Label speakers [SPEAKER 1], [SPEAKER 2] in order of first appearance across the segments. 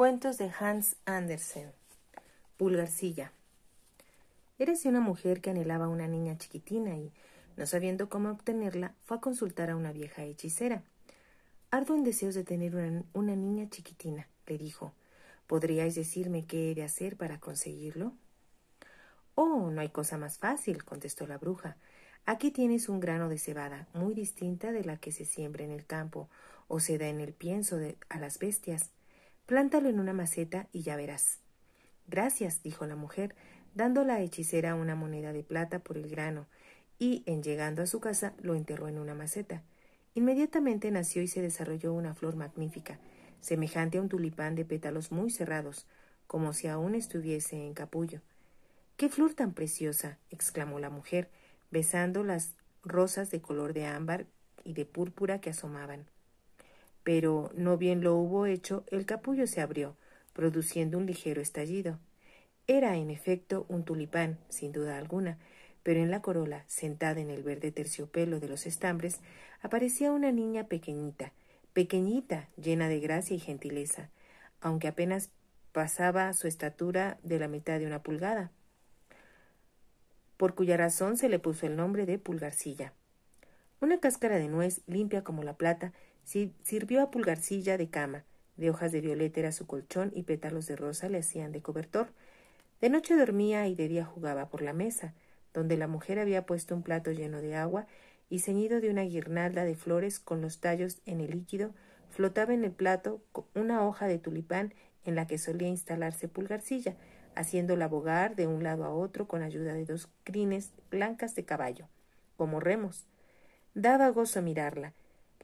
[SPEAKER 1] Cuentos de Hans Andersen. Pulgarcilla. Érase una mujer que anhelaba una niña chiquitina y, no sabiendo cómo obtenerla, fue a consultar a una vieja hechicera. Ardo en deseos de tener una, niña chiquitina, le dijo. ¿Podríais decirme qué he de hacer para conseguirlo? Oh, no hay cosa más fácil, contestó la bruja. Aquí tienes un grano de cebada, muy distinta de la que se siembra en el campo o se da en el pienso de, a las bestias. Plántalo en una maceta y ya verás. Gracias, dijo la mujer, dando la hechicera una moneda de plata por el grano, y, en llegando a su casa, lo enterró en una maceta. Inmediatamente nació y se desarrolló una flor magnífica, semejante a un tulipán de pétalos muy cerrados, como si aún estuviese en capullo. ¡Qué flor tan preciosa! exclamó la mujer, besando las rosas de color de ámbar y de púrpura que asomaban. Pero no bien lo hubo hecho, el capullo se abrió, produciendo un ligero estallido. Era, en efecto, un tulipán, sin duda alguna, pero en la corola, sentada en el verde terciopelo de los estambres, aparecía una niña pequeñita, pequeñita, llena de gracia y gentileza, aunque apenas pasaba su estatura de la mitad de una pulgada, por cuya razón se le puso el nombre de pulgarcilla. Una cáscara de nuez, limpia como la plata, Sirvió a Pulgarcilla de cama. De hojas de violeta era su colchón y pétalos de rosa le hacían de cobertor. De noche dormía y de día jugaba por la mesa, donde la mujer había puesto un plato lleno de agua y ceñido de una guirnalda de flores con los tallos en el líquido, flotaba en el plato una hoja de tulipán en la que solía instalarse Pulgarcilla, haciéndola bogar de un lado a otro con ayuda de dos crines blancas de caballo, como remos. Daba gozo mirarla,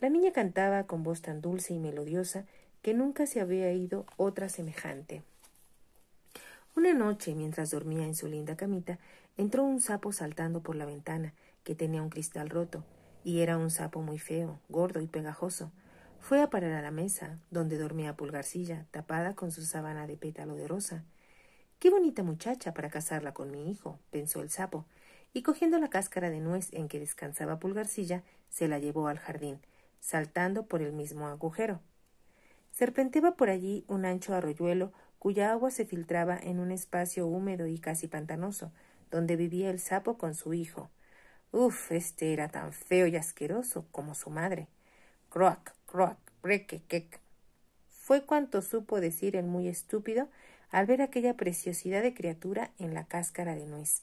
[SPEAKER 1] la niña cantaba con voz tan dulce y melodiosa que nunca se había oído otra semejante. Una noche, mientras dormía en su linda camita, entró un sapo saltando por la ventana, que tenía un cristal roto, y era un sapo muy feo, gordo y pegajoso. Fue a parar a la mesa, donde dormía Pulgarcilla, tapada con su sábana de pétalo de rosa. Qué bonita muchacha para casarla con mi hijo, pensó el sapo, y cogiendo la cáscara de nuez en que descansaba Pulgarcilla, se la llevó al jardín, saltando por el mismo agujero. Serpenteaba por allí un ancho arroyuelo cuya agua se filtraba en un espacio húmedo y casi pantanoso, donde vivía el sapo con su hijo. Uf, este era tan feo y asqueroso como su madre. Croac, croac, quec. Fue cuanto supo decir el muy estúpido al ver aquella preciosidad de criatura en la cáscara de nuez.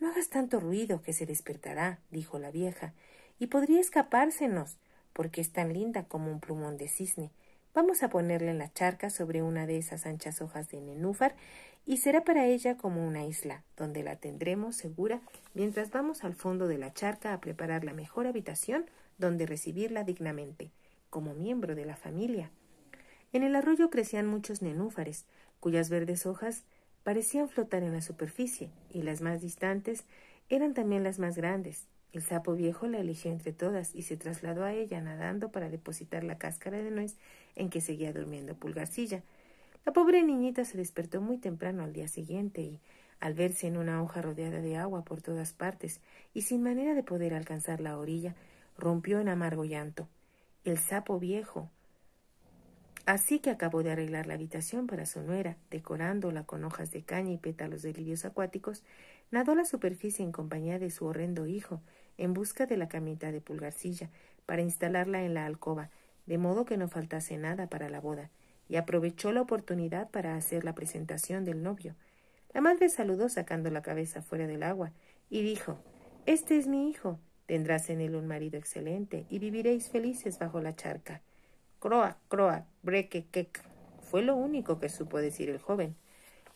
[SPEAKER 1] No hagas tanto ruido que se despertará, dijo la vieja, y podría escapársenos porque es tan linda como un plumón de cisne. Vamos a ponerla en la charca sobre una de esas anchas hojas de nenúfar y será para ella como una isla, donde la tendremos segura mientras vamos al fondo de la charca a preparar la mejor habitación donde recibirla dignamente, como miembro de la familia. En el arroyo crecían muchos nenúfares, cuyas verdes hojas parecían flotar en la superficie, y las más distantes eran también las más grandes, el sapo viejo la eligió entre todas y se trasladó a ella nadando para depositar la cáscara de nuez en que seguía durmiendo Pulgarcilla. La pobre niñita se despertó muy temprano al día siguiente y, al verse en una hoja rodeada de agua por todas partes y sin manera de poder alcanzar la orilla, rompió en amargo llanto. El sapo viejo. Así que acabó de arreglar la habitación para su nuera, decorándola con hojas de caña y pétalos de lirios acuáticos, nadó a la superficie en compañía de su horrendo hijo, en busca de la camita de pulgarcilla para instalarla en la alcoba, de modo que no faltase nada para la boda, y aprovechó la oportunidad para hacer la presentación del novio. La madre saludó sacando la cabeza fuera del agua y dijo Este es mi hijo. Tendrás en él un marido excelente y viviréis felices bajo la charca. Croa, croa, breque, quec. Fue lo único que supo decir el joven.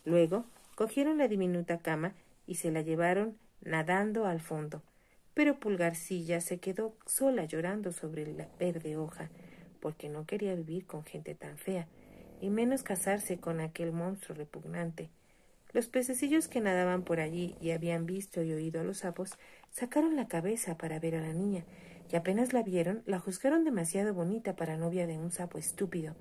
[SPEAKER 1] Luego cogieron la diminuta cama y se la llevaron nadando al fondo pero Pulgarcilla se quedó sola llorando sobre la verde hoja, porque no quería vivir con gente tan fea, y menos casarse con aquel monstruo repugnante. Los pececillos que nadaban por allí y habían visto y oído a los sapos sacaron la cabeza para ver a la niña, y apenas la vieron, la juzgaron demasiado bonita para novia de un sapo estúpido.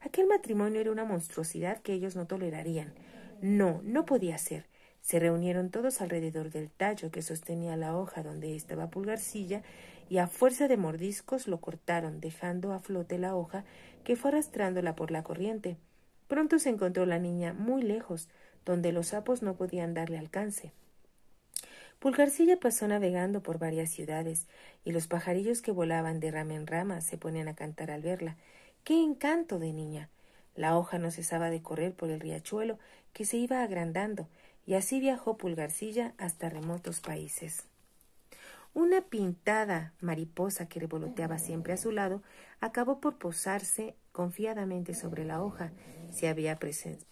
[SPEAKER 1] Aquel matrimonio era una monstruosidad que ellos no tolerarían. No, no podía ser. Se reunieron todos alrededor del tallo que sostenía la hoja donde estaba Pulgarcilla y a fuerza de mordiscos lo cortaron, dejando a flote la hoja que fue arrastrándola por la corriente. Pronto se encontró la niña muy lejos, donde los sapos no podían darle alcance. Pulgarcilla pasó navegando por varias ciudades, y los pajarillos que volaban de rama en rama se ponían a cantar al verla. ¡Qué encanto de niña! La hoja no cesaba de correr por el riachuelo, que se iba agrandando, y así viajó Pulgarcilla hasta remotos países. Una pintada mariposa que revoloteaba siempre a su lado acabó por posarse confiadamente sobre la hoja. Se había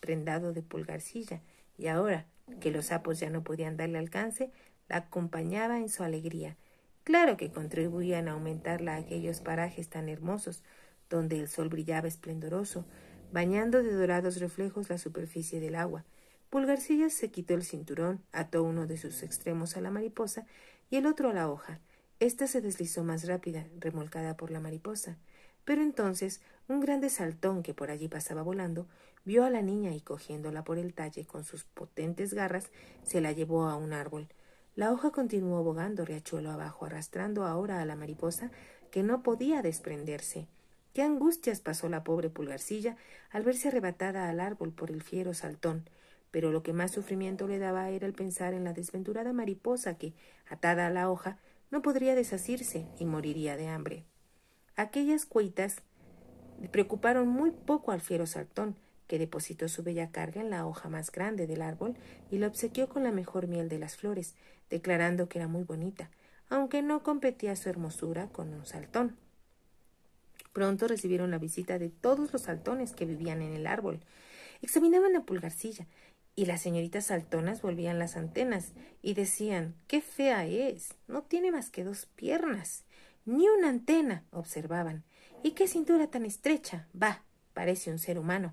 [SPEAKER 1] prendado de pulgarcilla y ahora que los sapos ya no podían darle alcance, la acompañaba en su alegría. Claro que contribuían a aumentarla a aquellos parajes tan hermosos, donde el sol brillaba esplendoroso, bañando de dorados reflejos la superficie del agua, Pulgarcilla se quitó el cinturón, ató uno de sus extremos a la mariposa y el otro a la hoja. Esta se deslizó más rápida, remolcada por la mariposa. Pero entonces un grande saltón que por allí pasaba volando vio a la niña y cogiéndola por el talle con sus potentes garras se la llevó a un árbol. La hoja continuó bogando riachuelo abajo, arrastrando ahora a la mariposa que no podía desprenderse. Qué angustias pasó la pobre pulgarcilla al verse arrebatada al árbol por el fiero saltón pero lo que más sufrimiento le daba era el pensar en la desventurada mariposa que, atada a la hoja, no podría desasirse y moriría de hambre. Aquellas cuitas preocuparon muy poco al fiero saltón, que depositó su bella carga en la hoja más grande del árbol y la obsequió con la mejor miel de las flores, declarando que era muy bonita, aunque no competía su hermosura con un saltón. Pronto recibieron la visita de todos los saltones que vivían en el árbol. Examinaban a Pulgarcilla y las señoritas saltonas volvían las antenas y decían Qué fea es. No tiene más que dos piernas. Ni una antena. observaban. Y qué cintura tan estrecha. Bah. parece un ser humano.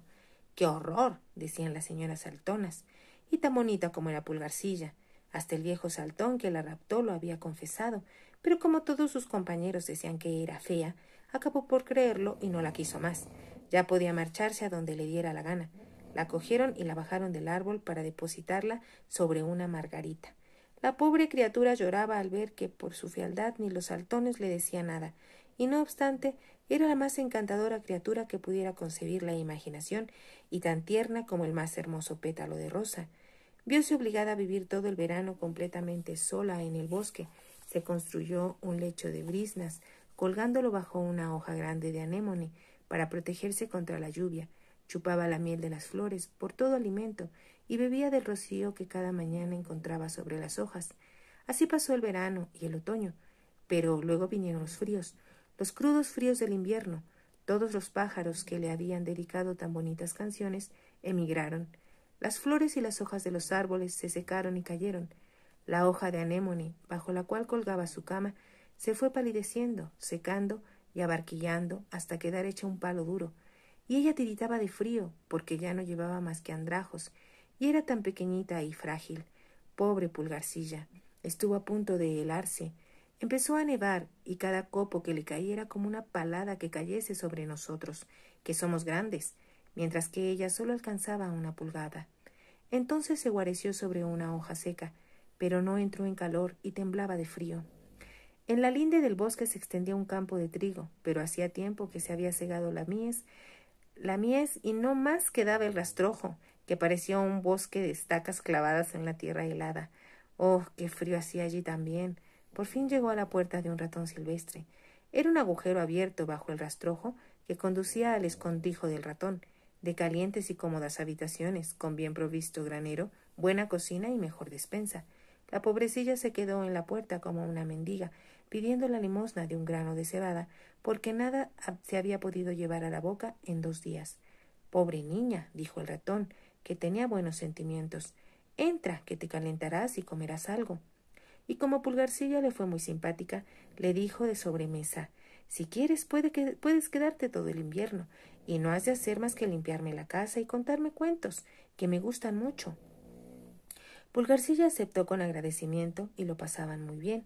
[SPEAKER 1] Qué horror. decían las señoras saltonas. Y tan bonita como era pulgarcilla. Hasta el viejo saltón que la raptó lo había confesado, pero como todos sus compañeros decían que era fea, acabó por creerlo y no la quiso más. Ya podía marcharse a donde le diera la gana. La cogieron y la bajaron del árbol para depositarla sobre una margarita. La pobre criatura lloraba al ver que por su fealdad ni los saltones le decían nada, y no obstante era la más encantadora criatura que pudiera concebir la imaginación y tan tierna como el más hermoso pétalo de rosa. Vióse obligada a vivir todo el verano completamente sola en el bosque. Se construyó un lecho de brisnas, colgándolo bajo una hoja grande de anémone para protegerse contra la lluvia, chupaba la miel de las flores por todo alimento y bebía del rocío que cada mañana encontraba sobre las hojas. Así pasó el verano y el otoño, pero luego vinieron los fríos, los crudos fríos del invierno. Todos los pájaros que le habían dedicado tan bonitas canciones emigraron. Las flores y las hojas de los árboles se secaron y cayeron. La hoja de anémone, bajo la cual colgaba su cama, se fue palideciendo, secando y abarquillando hasta quedar hecha un palo duro y ella tiritaba de frío, porque ya no llevaba más que andrajos, y era tan pequeñita y frágil. Pobre pulgarcilla. Estuvo a punto de helarse. Empezó a nevar, y cada copo que le caía era como una palada que cayese sobre nosotros, que somos grandes, mientras que ella solo alcanzaba una pulgada. Entonces se guareció sobre una hoja seca, pero no entró en calor y temblaba de frío. En la linde del bosque se extendía un campo de trigo, pero hacía tiempo que se había cegado la mies la mies y no más quedaba el rastrojo, que parecía un bosque de estacas clavadas en la tierra helada. Oh, qué frío hacía allí también. Por fin llegó a la puerta de un ratón silvestre. Era un agujero abierto bajo el rastrojo que conducía al escondijo del ratón, de calientes y cómodas habitaciones, con bien provisto granero, buena cocina y mejor despensa. La pobrecilla se quedó en la puerta como una mendiga, pidiendo la limosna de un grano de cebada, porque nada se había podido llevar a la boca en dos días. Pobre niña, dijo el ratón, que tenía buenos sentimientos. Entra, que te calentarás y comerás algo. Y como Pulgarcilla le fue muy simpática, le dijo de sobremesa Si quieres puedes quedarte todo el invierno, y no has de hacer más que limpiarme la casa y contarme cuentos, que me gustan mucho. Pulgarcilla aceptó con agradecimiento y lo pasaban muy bien.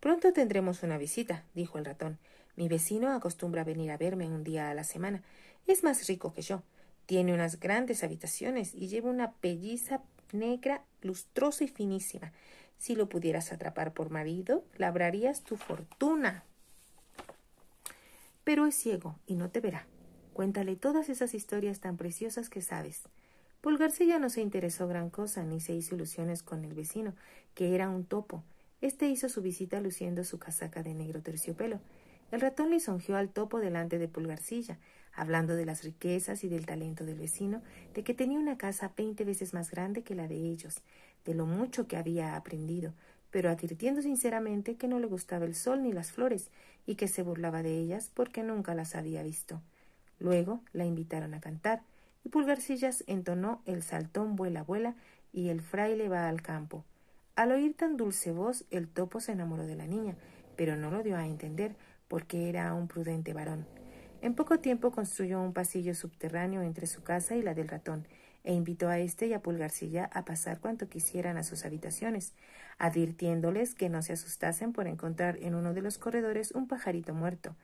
[SPEAKER 1] Pronto tendremos una visita, dijo el ratón. Mi vecino acostumbra venir a verme un día a la semana. Es más rico que yo. Tiene unas grandes habitaciones y lleva una pelliza negra, lustrosa y finísima. Si lo pudieras atrapar por marido, labrarías tu fortuna. Pero es ciego y no te verá. Cuéntale todas esas historias tan preciosas que sabes. Pulgarcilla no se interesó gran cosa ni se hizo ilusiones con el vecino, que era un topo. Este hizo su visita luciendo su casaca de negro terciopelo. El ratón lisonjeó al topo delante de Pulgarcilla, hablando de las riquezas y del talento del vecino, de que tenía una casa veinte veces más grande que la de ellos, de lo mucho que había aprendido, pero advirtiendo sinceramente que no le gustaba el sol ni las flores, y que se burlaba de ellas porque nunca las había visto. Luego la invitaron a cantar, y Pulgarcillas entonó el saltón vuela vuela y el fraile va al campo. Al oír tan dulce voz, el topo se enamoró de la niña, pero no lo dio a entender, porque era un prudente varón. En poco tiempo construyó un pasillo subterráneo entre su casa y la del ratón, e invitó a éste y a Pulgarcilla a pasar cuanto quisieran a sus habitaciones, advirtiéndoles que no se asustasen por encontrar en uno de los corredores un pajarito muerto.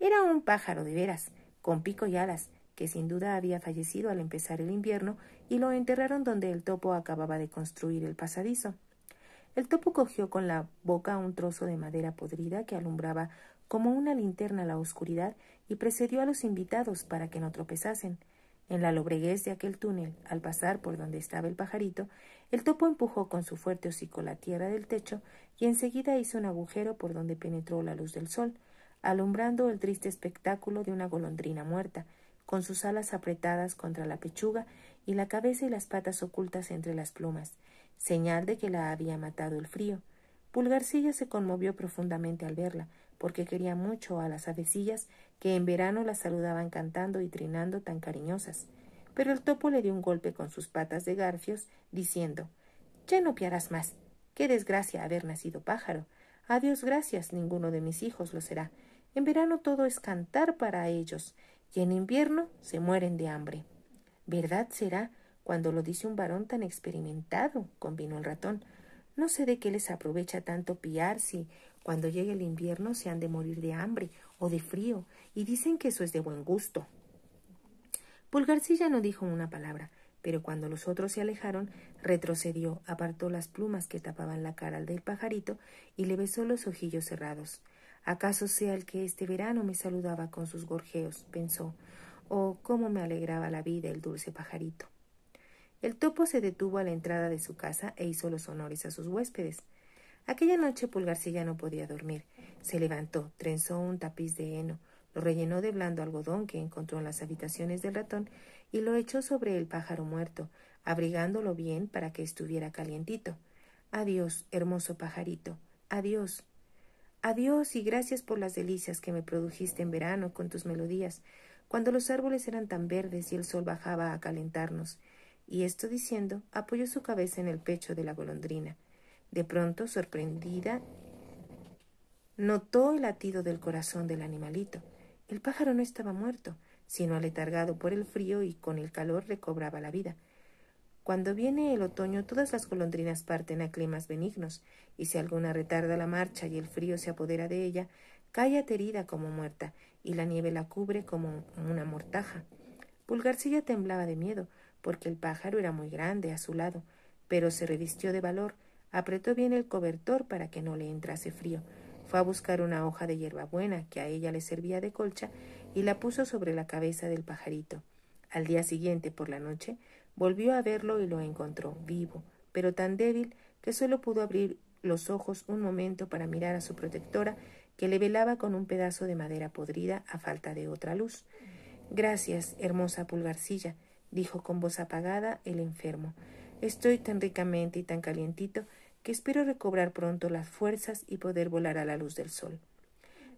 [SPEAKER 1] Era un pájaro de veras, con pico y alas, que sin duda había fallecido al empezar el invierno, y lo enterraron donde el topo acababa de construir el pasadizo. El topo cogió con la boca un trozo de madera podrida que alumbraba como una linterna la oscuridad y precedió a los invitados para que no tropezasen. En la lobreguez de aquel túnel, al pasar por donde estaba el pajarito, el topo empujó con su fuerte hocico la tierra del techo y enseguida hizo un agujero por donde penetró la luz del sol, alumbrando el triste espectáculo de una golondrina muerta, con sus alas apretadas contra la pechuga y la cabeza y las patas ocultas entre las plumas, señal de que la había matado el frío. Pulgarcilla se conmovió profundamente al verla, porque quería mucho a las avecillas que en verano las saludaban cantando y trinando tan cariñosas. Pero el topo le dio un golpe con sus patas de garfios, diciendo Ya no piarás más. Qué desgracia haber nacido pájaro. A Dios gracias, ninguno de mis hijos lo será. En verano todo es cantar para ellos, y en invierno se mueren de hambre. ¿Verdad será? Cuando lo dice un varón tan experimentado, combinó el ratón. No sé de qué les aprovecha tanto piar si cuando llegue el invierno se han de morir de hambre o de frío, y dicen que eso es de buen gusto. Pulgarcilla no dijo una palabra, pero cuando los otros se alejaron, retrocedió, apartó las plumas que tapaban la cara al del pajarito y le besó los ojillos cerrados. ¿Acaso sea el que este verano me saludaba con sus gorjeos? pensó. Oh, cómo me alegraba la vida el dulce pajarito. El topo se detuvo a la entrada de su casa e hizo los honores a sus huéspedes. Aquella noche Pulgarcilla no podía dormir. Se levantó, trenzó un tapiz de heno, lo rellenó de blando algodón que encontró en las habitaciones del ratón y lo echó sobre el pájaro muerto, abrigándolo bien para que estuviera calientito. Adiós, hermoso pajarito, adiós. Adiós y gracias por las delicias que me produjiste en verano con tus melodías, cuando los árboles eran tan verdes y el sol bajaba a calentarnos y esto diciendo apoyó su cabeza en el pecho de la golondrina. De pronto, sorprendida, notó el latido del corazón del animalito. El pájaro no estaba muerto, sino aletargado por el frío y con el calor recobraba la vida. Cuando viene el otoño todas las golondrinas parten a climas benignos, y si alguna retarda la marcha y el frío se apodera de ella, cae aterida como muerta, y la nieve la cubre como una mortaja. Pulgarcilla temblaba de miedo, porque el pájaro era muy grande a su lado, pero se revistió de valor, apretó bien el cobertor para que no le entrase frío, fue a buscar una hoja de hierbabuena que a ella le servía de colcha y la puso sobre la cabeza del pajarito. Al día siguiente, por la noche, volvió a verlo y lo encontró vivo, pero tan débil que solo pudo abrir los ojos un momento para mirar a su protectora, que le velaba con un pedazo de madera podrida a falta de otra luz. Gracias, hermosa pulgarcilla, dijo con voz apagada el enfermo. Estoy tan ricamente y tan calientito que espero recobrar pronto las fuerzas y poder volar a la luz del sol.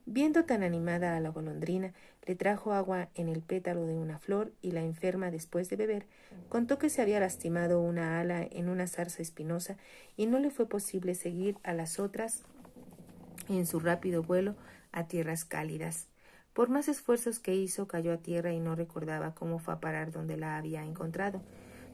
[SPEAKER 1] Viendo tan animada a la golondrina, le trajo agua en el pétalo de una flor y la enferma, después de beber, contó que se había lastimado una ala en una zarza espinosa y no le fue posible seguir a las otras en su rápido vuelo a tierras cálidas. Por más esfuerzos que hizo, cayó a tierra y no recordaba cómo fue a parar donde la había encontrado.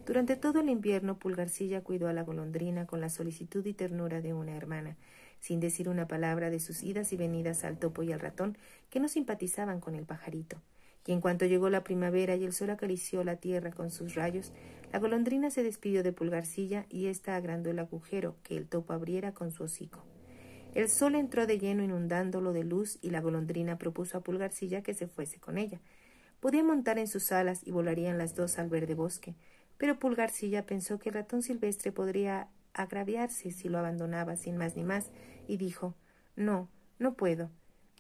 [SPEAKER 1] Durante todo el invierno, Pulgarcilla cuidó a la golondrina con la solicitud y ternura de una hermana, sin decir una palabra de sus idas y venidas al topo y al ratón, que no simpatizaban con el pajarito. Y en cuanto llegó la primavera y el sol acarició la tierra con sus rayos, la golondrina se despidió de Pulgarcilla y ésta agrandó el agujero que el topo abriera con su hocico. El sol entró de lleno inundándolo de luz y la golondrina propuso a Pulgarcilla que se fuese con ella. Podía montar en sus alas y volarían las dos al verde bosque, pero Pulgarcilla pensó que el ratón silvestre podría agraviarse si lo abandonaba sin más ni más, y dijo No, no puedo.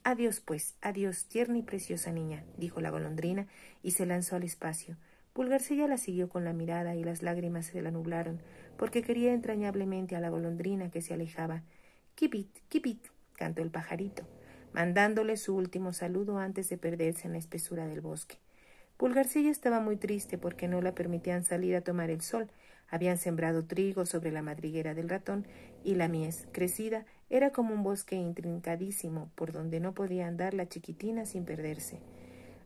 [SPEAKER 1] Adiós, pues, adiós, tierna y preciosa niña, dijo la golondrina, y se lanzó al espacio. Pulgarcilla la siguió con la mirada y las lágrimas se la nublaron, porque quería entrañablemente a la golondrina que se alejaba. Kipit, kipit, cantó el pajarito, mandándole su último saludo antes de perderse en la espesura del bosque. Pulgarcilla estaba muy triste porque no la permitían salir a tomar el sol. Habían sembrado trigo sobre la madriguera del ratón y la mies, crecida, era como un bosque intrincadísimo por donde no podía andar la chiquitina sin perderse.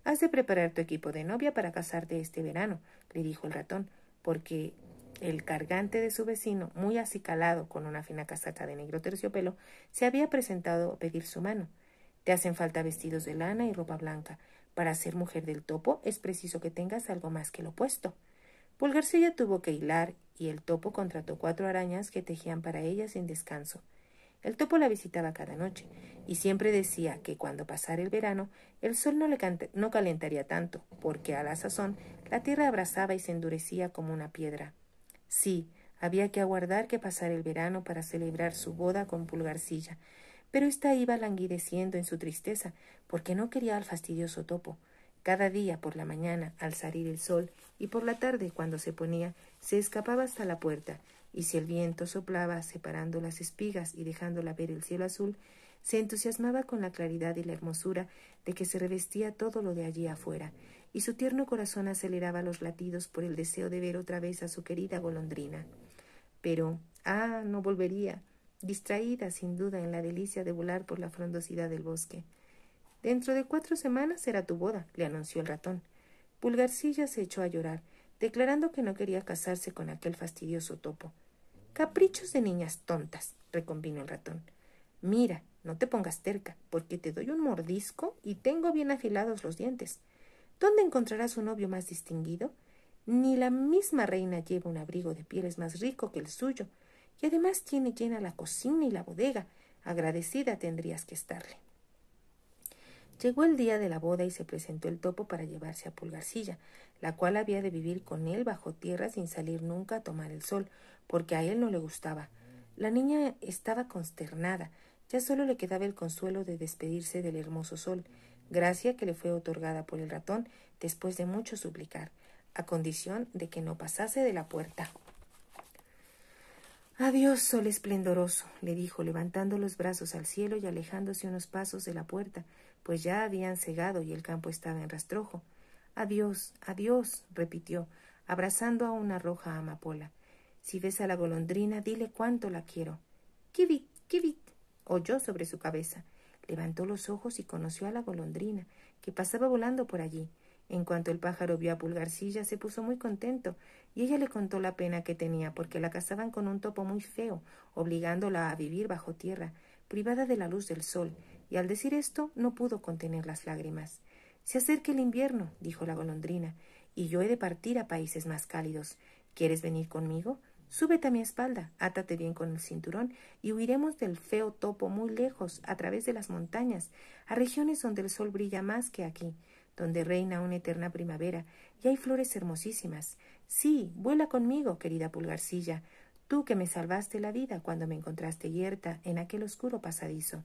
[SPEAKER 1] Has de preparar tu equipo de novia para casarte este verano, le dijo el ratón, porque el cargante de su vecino, muy acicalado con una fina casaca de negro terciopelo, se había presentado a pedir su mano. Te hacen falta vestidos de lana y ropa blanca. Para ser mujer del topo es preciso que tengas algo más que lo opuesto. Pulgarcilla tuvo que hilar y el topo contrató cuatro arañas que tejían para ella sin descanso. El topo la visitaba cada noche y siempre decía que cuando pasara el verano el sol no, no calentaría tanto, porque a la sazón la tierra abrazaba y se endurecía como una piedra. Sí, había que aguardar que pasara el verano para celebrar su boda con Pulgarcilla, pero ésta iba languideciendo en su tristeza, porque no quería al fastidioso topo. Cada día por la mañana, al salir el sol, y por la tarde, cuando se ponía, se escapaba hasta la puerta, y si el viento soplaba separando las espigas y dejándola ver el cielo azul, se entusiasmaba con la claridad y la hermosura de que se revestía todo lo de allí afuera, y su tierno corazón aceleraba los latidos por el deseo de ver otra vez a su querida golondrina. Pero, ah, no volvería, distraída sin duda en la delicia de volar por la frondosidad del bosque. Dentro de cuatro semanas será tu boda, le anunció el ratón. Pulgarcilla se echó a llorar, declarando que no quería casarse con aquel fastidioso topo. Caprichos de niñas tontas, reconvino el ratón. Mira, no te pongas terca, porque te doy un mordisco y tengo bien afilados los dientes. ¿Dónde encontrarás un novio más distinguido? Ni la misma reina lleva un abrigo de pieles más rico que el suyo, y además tiene llena la cocina y la bodega. Agradecida tendrías que estarle. Llegó el día de la boda y se presentó el topo para llevarse a Pulgarcilla, la cual había de vivir con él bajo tierra sin salir nunca a tomar el sol, porque a él no le gustaba. La niña estaba consternada, ya solo le quedaba el consuelo de despedirse del hermoso sol, gracia que le fue otorgada por el ratón después de mucho suplicar, a condición de que no pasase de la puerta. Adiós, sol esplendoroso, le dijo, levantando los brazos al cielo y alejándose unos pasos de la puerta, pues ya habían cegado y el campo estaba en rastrojo. Adiós, adiós, repitió, abrazando a una roja amapola. Si ves a la golondrina, dile cuánto la quiero. Kivit, kivit, oyó sobre su cabeza. Levantó los ojos y conoció a la golondrina, que pasaba volando por allí. En cuanto el pájaro vio a Pulgarcilla, se puso muy contento, y ella le contó la pena que tenía porque la cazaban con un topo muy feo, obligándola a vivir bajo tierra, privada de la luz del sol, y al decir esto no pudo contener las lágrimas. Se acerca el invierno, dijo la golondrina, y yo he de partir a países más cálidos. ¿Quieres venir conmigo? Súbete a mi espalda, átate bien con el cinturón y huiremos del feo topo muy lejos, a través de las montañas, a regiones donde el sol brilla más que aquí, donde reina una eterna primavera y hay flores hermosísimas. Sí, vuela conmigo, querida pulgarcilla, tú que me salvaste la vida cuando me encontraste yerta en aquel oscuro pasadizo.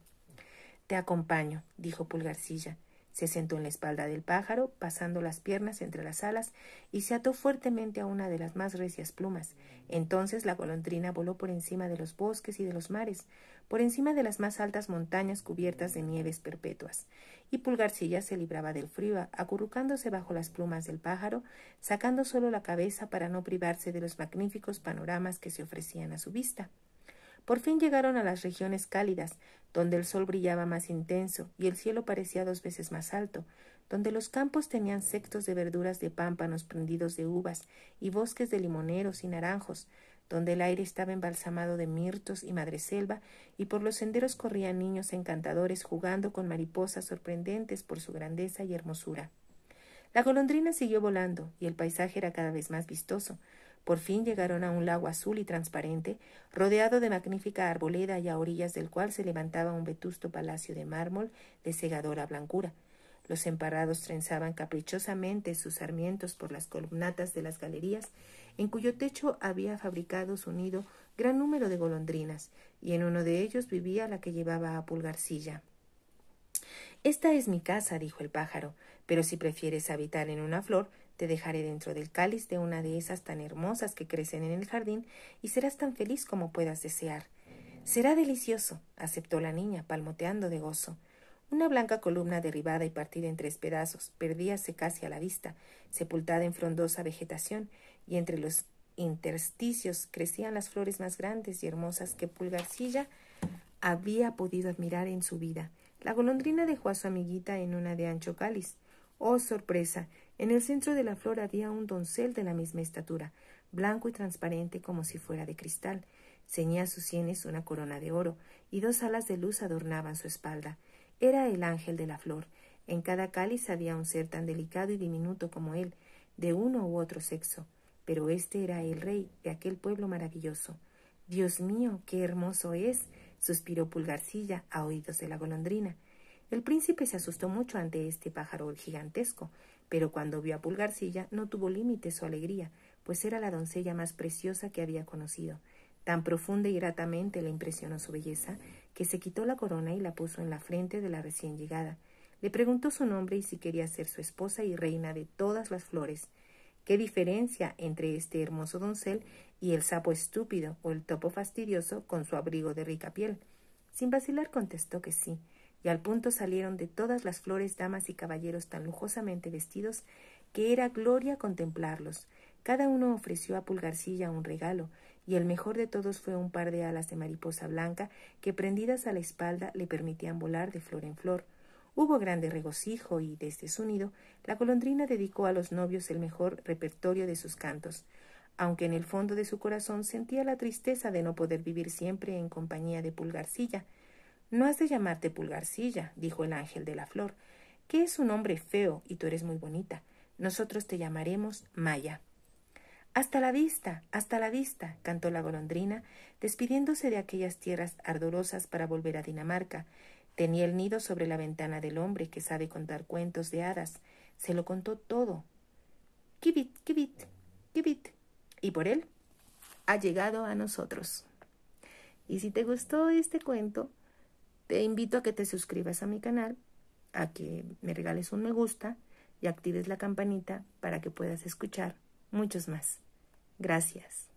[SPEAKER 1] Te acompaño, dijo Pulgarcilla. Se sentó en la espalda del pájaro, pasando las piernas entre las alas, y se ató fuertemente a una de las más recias plumas. Entonces la golondrina voló por encima de los bosques y de los mares, por encima de las más altas montañas cubiertas de nieves perpetuas. Y Pulgarcilla se libraba del frío, acurrucándose bajo las plumas del pájaro, sacando solo la cabeza para no privarse de los magníficos panoramas que se ofrecían a su vista. Por fin llegaron a las regiones cálidas, donde el sol brillaba más intenso y el cielo parecía dos veces más alto, donde los campos tenían sectos de verduras de pámpanos prendidos de uvas y bosques de limoneros y naranjos, donde el aire estaba embalsamado de mirtos y madreselva, y por los senderos corrían niños encantadores jugando con mariposas sorprendentes por su grandeza y hermosura. La golondrina siguió volando, y el paisaje era cada vez más vistoso. Por fin llegaron a un lago azul y transparente, rodeado de magnífica arboleda y a orillas del cual se levantaba un vetusto palacio de mármol de segadora blancura. Los emparrados trenzaban caprichosamente sus sarmientos por las columnatas de las galerías, en cuyo techo había fabricado su nido gran número de golondrinas, y en uno de ellos vivía la que llevaba a Pulgarcilla. Esta es mi casa, dijo el pájaro, pero si prefieres habitar en una flor, te dejaré dentro del cáliz de una de esas tan hermosas que crecen en el jardín y serás tan feliz como puedas desear. Será delicioso, aceptó la niña, palmoteando de gozo. Una blanca columna derribada y partida en tres pedazos perdíase casi a la vista, sepultada en frondosa vegetación, y entre los intersticios crecían las flores más grandes y hermosas que Pulgarcilla había podido admirar en su vida. La golondrina dejó a su amiguita en una de ancho cáliz, Oh sorpresa. En el centro de la flor había un doncel de la misma estatura, blanco y transparente como si fuera de cristal. Ceñía sus sienes una corona de oro, y dos alas de luz adornaban su espalda. Era el ángel de la flor. En cada cáliz había un ser tan delicado y diminuto como él, de uno u otro sexo. Pero este era el rey de aquel pueblo maravilloso. Dios mío, qué hermoso es. suspiró Pulgarcilla a oídos de la golondrina. El príncipe se asustó mucho ante este pájaro gigantesco, pero cuando vio a Pulgarcilla no tuvo límite su alegría, pues era la doncella más preciosa que había conocido. Tan profunda y gratamente le impresionó su belleza, que se quitó la corona y la puso en la frente de la recién llegada. Le preguntó su nombre y si quería ser su esposa y reina de todas las flores. ¿Qué diferencia entre este hermoso doncel y el sapo estúpido o el topo fastidioso con su abrigo de rica piel? Sin vacilar contestó que sí, y al punto salieron de todas las flores damas y caballeros tan lujosamente vestidos que era gloria contemplarlos. Cada uno ofreció a Pulgarcilla un regalo, y el mejor de todos fue un par de alas de mariposa blanca que prendidas a la espalda le permitían volar de flor en flor. Hubo grande regocijo y, desde su nido, la golondrina dedicó a los novios el mejor repertorio de sus cantos, aunque en el fondo de su corazón sentía la tristeza de no poder vivir siempre en compañía de Pulgarcilla, no has de llamarte Pulgarcilla, dijo el ángel de la flor, que es un hombre feo y tú eres muy bonita. Nosotros te llamaremos Maya. Hasta la vista, hasta la vista, cantó la golondrina, despidiéndose de aquellas tierras ardorosas para volver a Dinamarca. Tenía el nido sobre la ventana del hombre que sabe contar cuentos de hadas. Se lo contó todo. Kibit, kibit, kibit. Y por él ha llegado a nosotros. Y si te gustó este cuento, te invito a que te suscribas a mi canal, a que me regales un me gusta y actives la campanita para que puedas escuchar muchos más. Gracias.